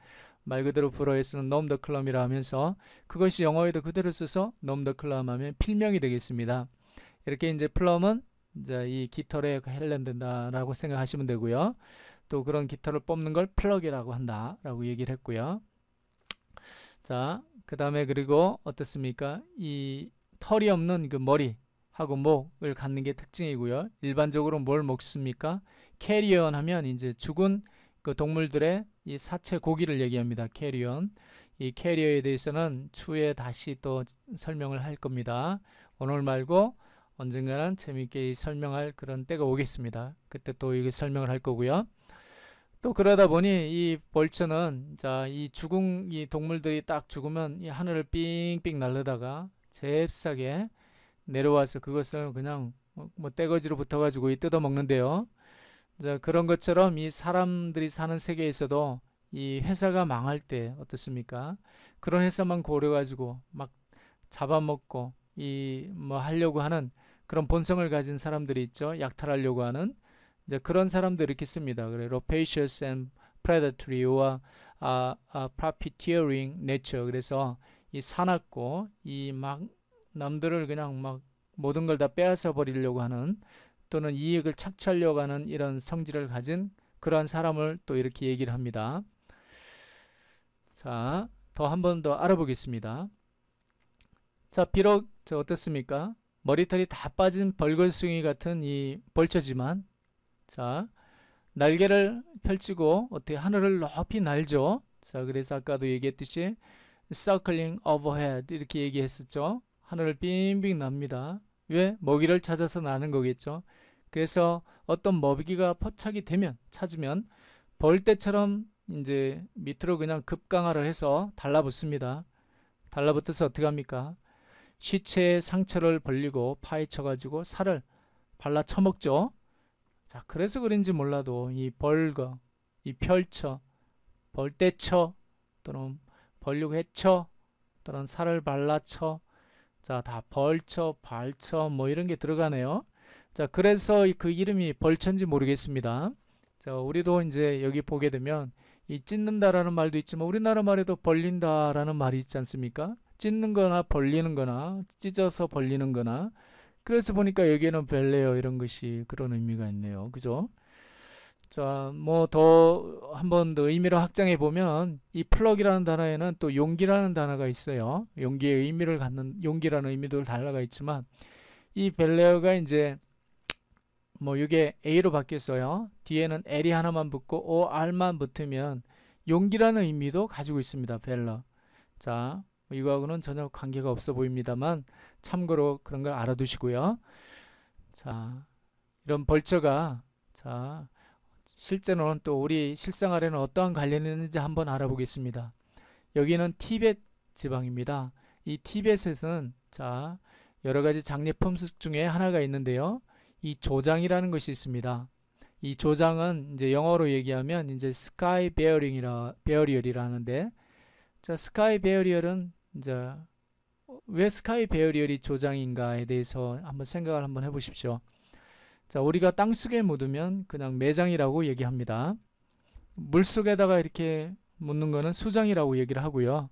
말 그대로 불어에서는 넘더클럼이라 하면서 그것이 영어에도 그대로 써서 넘더클럼 하면 필명이 되겠습니다. 이렇게 이제 플럼은 이제 이 깃털에 헬련된다라고 생각하시면 되고요. 또 그런 깃털을 뽑는 걸 플럭이라고 한다라고 얘기를 했고요. 자, 그 다음에 그리고 어떻습니까? 이 털이 없는 그 머리하고 목을 갖는 게 특징이고요. 일반적으로 뭘 먹습니까? 캐리언 하면 이제 죽은 그 동물들의 이 사체 고기를 얘기합니다. 캐리언. 이 캐리어에 대해서는 추후에 다시 또 설명을 할 겁니다. 오늘 말고 언젠가는 재미있게 설명할 그런 때가 오겠습니다. 그때 또 이게 설명을 할 거고요. 또 그러다 보니 이 벌처는 자이 죽은 이 동물들이 딱 죽으면 이 하늘을 삥삥 날르다가 잽싸게 내려와서 그것을 그냥 뭐, 뭐 떼거지로 붙어가지고 뜯어먹는데요. 그런 것처럼 이 사람들이 사는 세계에서도 이 회사가 망할 때 어떻습니까? 그런 회사만 고려가지고 막 잡아먹고 이 뭐 하려고 하는 그런 본성을 가진 사람들이 있죠. 약탈하려고 하는 이제 그런 사람들이 이렇게 씁니다. 그래, rapacious and predatory or u 아, 아, profiteering nature. 그래서 이 사납고 이 막 남들을 그냥 막 모든 걸 다 빼앗아 버리려고 하는 또는 이익을 착취하려고 하는 이런 성질을 가진 그러한 사람을 또 이렇게 얘기를 합니다. 자, 더 한 번 더 알아보겠습니다. 자, 비록 저 어떻습니까? 머리털이 다 빠진 벌거숭이 같은 이 벌처지만 자, 날개를 펼치고 어떻게 하늘을 높이 날죠. 자, 그래서 아까도 얘기했듯이 circling overhead 이렇게 얘기했었죠. 하늘을 빙빙 납니다. 왜? 먹이를 찾아서 나는 거겠죠. 그래서 어떤 먹이가 포착이 되면 찾으면 벌떼처럼 이제 밑으로 그냥 급강하를 해서 달라붙습니다. 달라붙어서 어떻게 합니까? 시체의 상처를 벌리고 파헤쳐 가지고 살을 발라 쳐먹죠. 자, 그래서 그런지 몰라도 이 벌거, 이 펼쳐, 벌떼쳐 또는 벌육해쳐 또는 살을 발라쳐 자, 다 벌쳐, 발쳐 뭐 이런 게 들어가네요. 자, 그래서 그 이름이 벌천지 모르겠습니다. 자, 우리도 이제 여기 보게 되면 이 찢는다라는 말도 있지만 우리나라 말에도 벌린다라는 말이 있지 않습니까? 찢는 거나 벌리는 거나 찢어서 벌리는 거나 그래서 보니까 여기에는 벨레요 이런 것이 그런 의미가 있네요. 그죠? 자, 뭐 더 한 번 더 의미를 확장해 보면 이 플럭이라는 단어에는 또 용기라는 단어가 있어요. 용기의 의미를 갖는 용기라는 의미도 달라가 있지만 이 벨레어가 이제 뭐 이게 A로 바뀌었어요. 뒤에는 L이 하나만 붙고 OR만 붙으면 용기라는 의미도 가지고 있습니다. 벨러. 자, 뭐 이거하고는 전혀 관계가 없어 보입니다만 참고로 그런 걸 알아두시고요. 자, 이런 벌처가 자, 실제로는 또 우리 실생활에는 어떠한 관련이 있는지 한번 알아보겠습니다. 여기는 티벳 지방입니다. 이 티벳에서는 자, 여러 가지 장례 품습 중에 하나가 있는데요. 이 조장이라는 것이 있습니다. 이 조장은 이제 영어로 얘기하면 이제 스카이 베어링이라 베어리얼이라 는데자 스카이 베어리얼은 이제 왜 스카이 베어리얼이 조장인가에 대해서 한번 생각을 한번 해보십시오. 자 우리가 땅 속에 묻으면 그냥 매장이라고 얘기합니다. 물 속에다가 이렇게 묻는 거는 수장이라고 얘기를 하고요.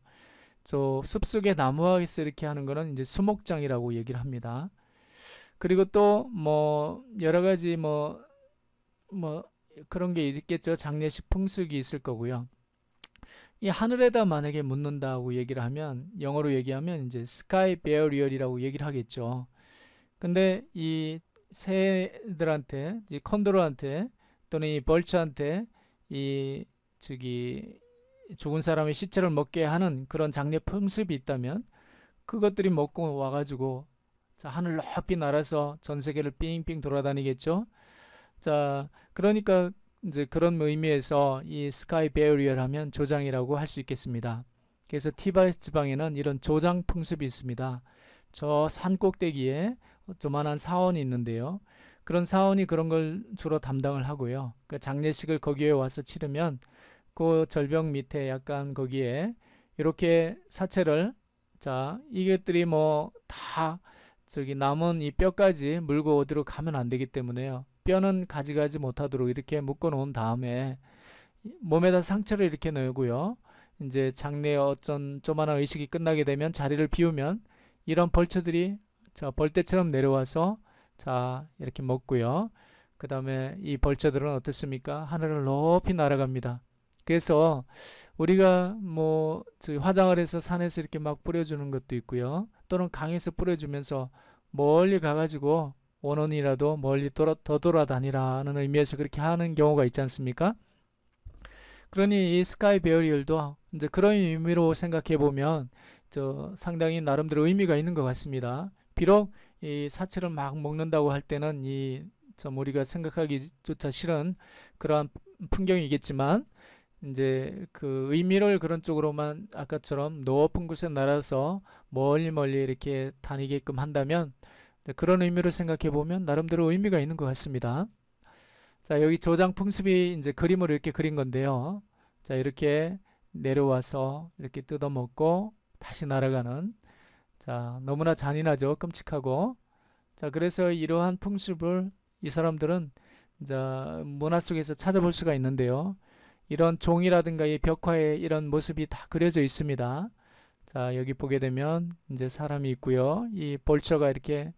저숲 속에 나무에서 이렇게 하는 거는 이제 수목장이라고 얘기를 합니다. 그리고 또 뭐 여러 가지 뭐뭐 뭐 그런 게 있겠죠. 장례식 풍습이 있을 거고요. 이 하늘에다 만약에 묻는다고 얘기를 하면 영어로 얘기하면 이제 sky burial이라고 얘기를 하겠죠. 근데 이 새들한테 이 컨도르한테 또는 이 벌처한테 이 저기 죽은 사람의 시체를 먹게 하는 그런 장례 풍습이 있다면 그것들이 먹고 와가지고 자, 하늘 높이 날아서 전 세계를 삥삥 돌아다니겠죠. 자, 그러니까 이제 그런 의미에서 이 스카이 베어리어라면 조장이라고 할 수 있겠습니다. 그래서 티바 지방에는 이런 조장 풍습이 있습니다. 저 산 꼭대기에 조만한 사원이 있는데요. 그런 사원이 그런 걸 주로 담당을 하고요. 그 장례식을 거기에 와서 치르면 그 절벽 밑에 약간 거기에 이렇게 사체를 자 이것들이 뭐다 저기 남은 이 뼈까지 물고 어디로 가면 안 되기 때문에요. 뼈는 가지가지 못하도록 이렇게 묶어 놓은 다음에 몸에다 상처를 이렇게 넣고요. 이제 장내 에 어쩐 조만한 의식이 끝나게 되면 자리를 비우면 이런 벌처들이 자 벌떼처럼 내려와서 자 이렇게 먹고요. 그 다음에 이 벌처들은 어떻습니까? 하늘을 높이 날아갑니다. 그래서 우리가 뭐 화장을 해서 산에서 이렇게 막 뿌려주는 것도 있고요. 또는 강에서 뿌려주면서 멀리 가가지고 원원이라도 멀리 돌아, 더 돌아다니라는 의미에서 그렇게 하는 경우가 있지 않습니까? 그러니 이 스카이 베어리얼도 이제 그런 의미로 생각해 보면 저 상당히 나름대로 의미가 있는 것 같습니다. 비록 이 사체를 막 먹는다고 할 때는 이좀 우리가 생각하기조차 싫은 그러한 풍경이겠지만 이제 그 의미를 그런 쪽으로만 아까처럼 높은 곳에 날아서 멀리 멀리 이렇게 다니게끔 한다면 그런 의미를 생각해 보면 나름대로 의미가 있는 것 같습니다. 자 여기 조장 풍습이 이제 그림을 이렇게 그린 건데요. 자 이렇게 내려와서 이렇게 뜯어먹고 다시 날아가는 자 너무나 잔인하죠 끔찍하고 자 그래서 이러한 풍습을 이 사람들은 자 문화 속에서 찾아볼 수가 있는데요 이런 종이라든가 이 벽화에 이런 모습이 다 그려져 있습니다. 자 여기 보게 되면 이제 사람이 있고요. 이 벌처가 이렇게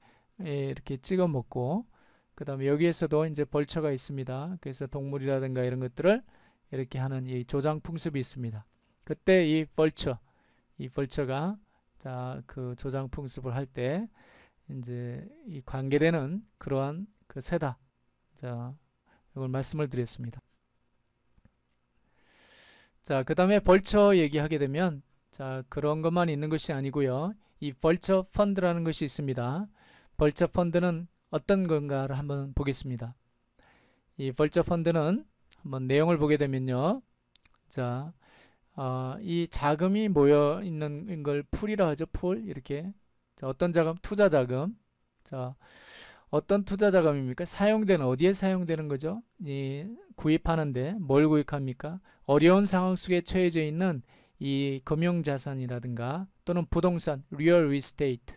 예, 이렇게 찍어 먹고 그 다음에 여기에서도 이제 벌처가 있습니다. 그래서 동물이라든가 이런 것들을 이렇게 하는 이 조장 풍습이 있습니다. 그때 이 벌처 이 벌처가 자그 조장 풍습을 할 때 이제 이 관계되는 그러한 그 세다. 자 이걸 말씀을 드렸습니다. 자, 그 다음에 벌처 얘기하게 되면 자, 그런 것만 있는 것이 아니고요. 이 벌처 펀드라는 것이 있습니다. 벌처 펀드는 어떤 건가를 한번 보겠습니다. 이 벌처 펀드는 한번 내용을 보게 되면요. 자, 어, 이 자금이 모여 있는 걸 풀이라 하죠. 풀 이렇게 자, 어떤 자금? 투자 자금. 자, 어떤 투자자 금입니까 사용되는 어디에 사용되는 거죠? 이 구입하는데 뭘 구입합니까? 어려운 상황 속에 처해져 있는 이 금융자산이라든가 또는 부동산 (real estate)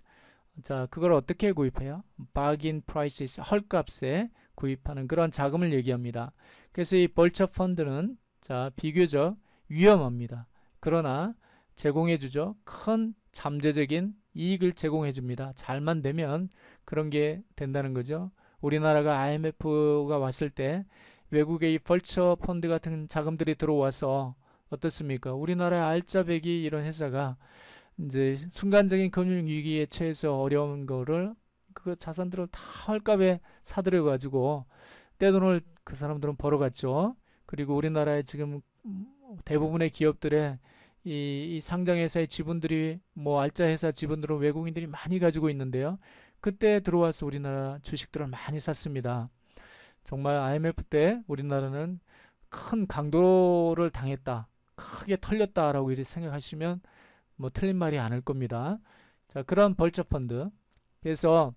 자 그걸 어떻게 구입해요? bargain prices 헐값에 구입하는 그런 자금을 얘기합니다. 그래서 이 벌처 펀드는 자 비교적 위험합니다. 그러나 제공해주죠 큰 잠재적인 이익을 제공해 줍니다. 잘만 되면 그런 게 된다는 거죠. 우리나라가 IMF가 왔을 때 외국의 이 펄처 펀드 같은 자금들이 들어와서 어떻습니까? 우리나라의 알짜배기 이런 회사가 이제 순간적인 금융위기에 처해서 어려운 거를 그 자산들을 다 헐값에 사들여 가지고 떼돈을 그 사람들은 벌어갔죠. 그리고 우리나라의 지금 음, 대부분의 기업들의 이, 이 상장회사의 지분들이 뭐 알짜회사 지분으로 외국인들이 많이 가지고 있는데요. 그때 들어와서 우리나라 주식들을 많이 샀습니다. 정말 IMF 때 우리나라는 큰 강도를 당했다. 크게 털렸다라고 이렇게 생각하시면 뭐 틀린 말이 아닐 겁니다. 자, 그런 벌처 펀드. 그래서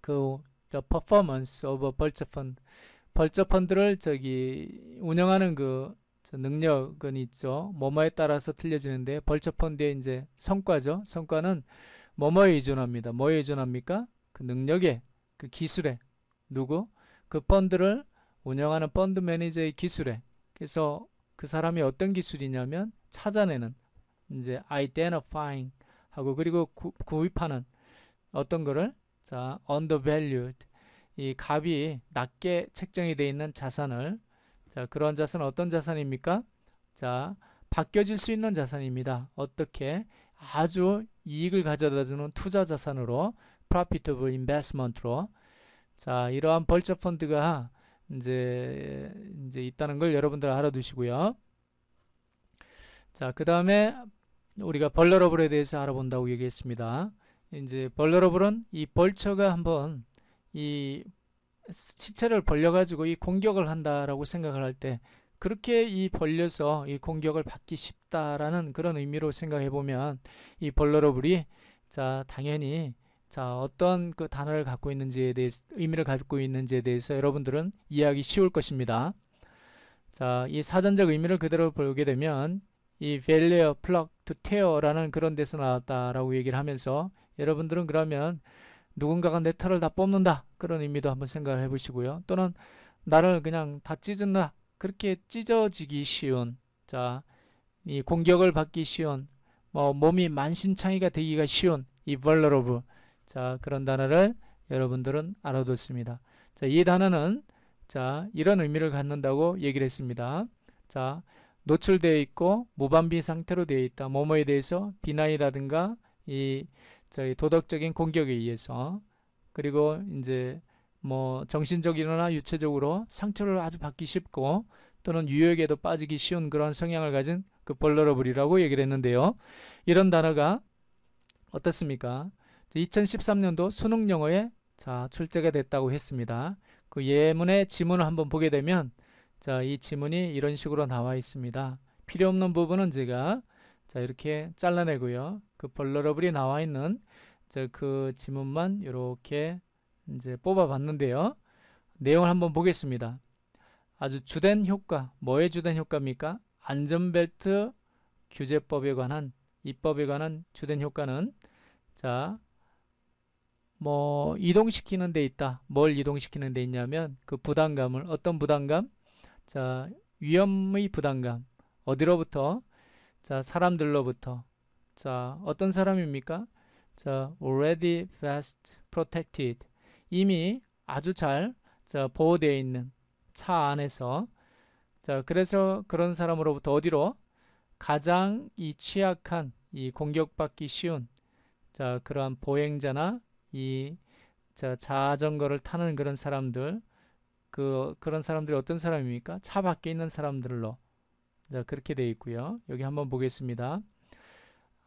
그저 퍼포먼스 오브 벌처 펀드 벌처 펀드를 저기 운영하는 그 능력은 있죠. 뭐뭐에 따라서 틀려지는데 벌처펀드의 이제 성과죠. 성과는 뭐뭐에 의존합니다. 뭐에 의존합니까? 그 능력에, 그 기술에. 누구? 그 펀드를 운영하는 펀드 매니저의 기술에. 그래서 그 사람이 어떤 기술이냐면 찾아내는 이제 identifying 하고 그리고 구, 구입하는 어떤 거를 자 undervalued 이 값이 낮게 책정이 되어 있는 자산을 자, 그런 자산은 어떤 자산입니까? 자, 바뀌어질 수 있는 자산입니다. 어떻게? 아주 이익을 가져다주는 투자 자산으로 profitable investment로 자, 이러한 벌자 펀드가 이제 이제 있다는 걸 여러분들 알아두시고요. 자, 그다음에 우리가 벌러러블에 대해서 알아본다고 얘기했습니다. 이제 벌러러블은 이 벌처가 한번 이 시체를 벌려가지고 이 공격을 한다라고 생각을 할 때 그렇게 이 벌려서 이 공격을 받기 쉽다라는 그런 의미로 생각해 보면 이 벌러러블이 자 당연히 자 어떤 그 단어를 갖고 있는지에 대해서 의미를 갖고 있는지에 대해서 여러분들은 이해하기 쉬울 것입니다. 자이 사전적 의미를 그대로 보게 되면 이 failure l 벨레 to 럭투 테어라는 그런 데서 나왔다라고 얘기를 하면서 여러분들은 그러면 누군가가 내 털을 다 뽑는다 그런 의미도 한번 생각을 해보시고요. 또는 나를 그냥 다 찢는다 그렇게 찢어지기 쉬운 자 이 공격을 받기 쉬운 뭐 몸이 만신창이가 되기가 쉬운 이 vulnerable 자 그런 단어를 여러분들은 알아뒀습니다. 자이 단어는 자 이런 의미를 갖는다고 얘기를 했습니다. 자 노출되어 있고 무반비 상태로 되어 있다. 뭐뭐에 대해서 비난이라든가 이 저희 도덕적인 공격에 의해서 그리고 이제 뭐 정신적이거나 유체적으로 상처를 아주 받기 쉽고 또는 유혹에도 빠지기 쉬운 그런 성향을 가진 그 벌러러블이라고 얘기를 했는데요. 이런 단어가 어떻습니까? 2013년도 수능 영어에 자 출제가 됐다고 했습니다. 그 예문의 지문을 한번 보게 되면 자이 지문이 이런 식으로 나와 있습니다. 필요 없는 부분은 제가 자 이렇게 잘라내고요. 그 벌러러블이 나와 있는 그 지문만 이렇게 이제 뽑아봤는데요. 내용을 한번 보겠습니다. 아주 주된 효과, 뭐의 주된 효과입니까? 안전벨트 규제법에 관한 입법에 관한 주된 효과는 자, 뭐 이동시키는 데 있다. 뭘 이동시키는 데 있냐면 그 부담감을 어떤 부담감? 자, 위험의 부담감. 어디로부터? 자, 사람들로부터 자, 어떤 사람입니까? 자, already best protected. 이미 아주 잘 자, 보호되어 있는 차 안에서 자, 그래서 그런 사람으로부터 어디로 가장 이 취약한 이 공격받기 쉬운 자, 그러한 보행자나 이 자, 자전거를 타는 그런 사람들 그 그런 사람들이 어떤 사람입니까? 차 밖에 있는 사람들로 자, 그렇게 되어 있고요. 여기 한번 보겠습니다.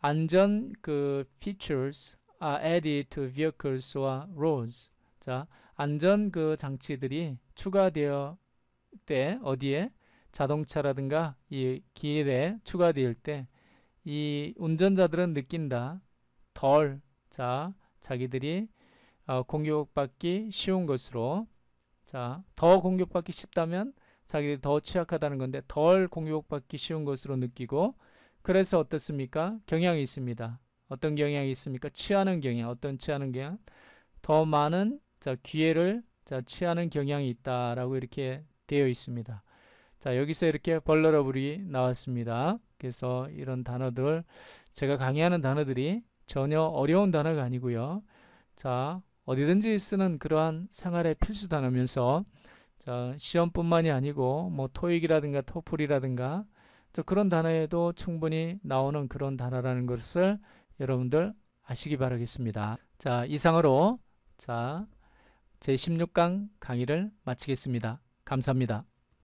안전 그 features are 아, added to vehicles or roads. 자, 안전 그 장치들이 추가되어 때 어디에 자동차라든가 이 길에 추가될 때 이 운전자들은 느낀다. 덜 자, 자기들이 어, 공격받기 쉬운 것으로 자, 더 공격받기 쉽다면 자기들이 더 취약하다는 건데 덜 공격받기 쉬운 것으로 느끼고 그래서 어떻습니까? 경향이 있습니다. 어떤 경향이 있습니까? 취하는 경향. 어떤 취하는 경향? 더 많은 자, 기회를 자, 취하는 경향이 있다라고 이렇게 되어 있습니다. 자, 여기서 이렇게 벌러러블이 나왔습니다. 그래서 이런 단어들 제가 강의하는 단어들이 전혀 어려운 단어가 아니고요. 자, 어디든지 쓰는 그러한 생활의 필수 단어면서 자, 시험뿐만이 아니고 뭐 토익이라든가 토플이라든가 그런 단어에도 충분히 나오는 그런 단어라는 것을 여러분들 아시기 바라겠습니다. 자, 이상으로 자, 제16강 강의를 마치겠습니다. 감사합니다.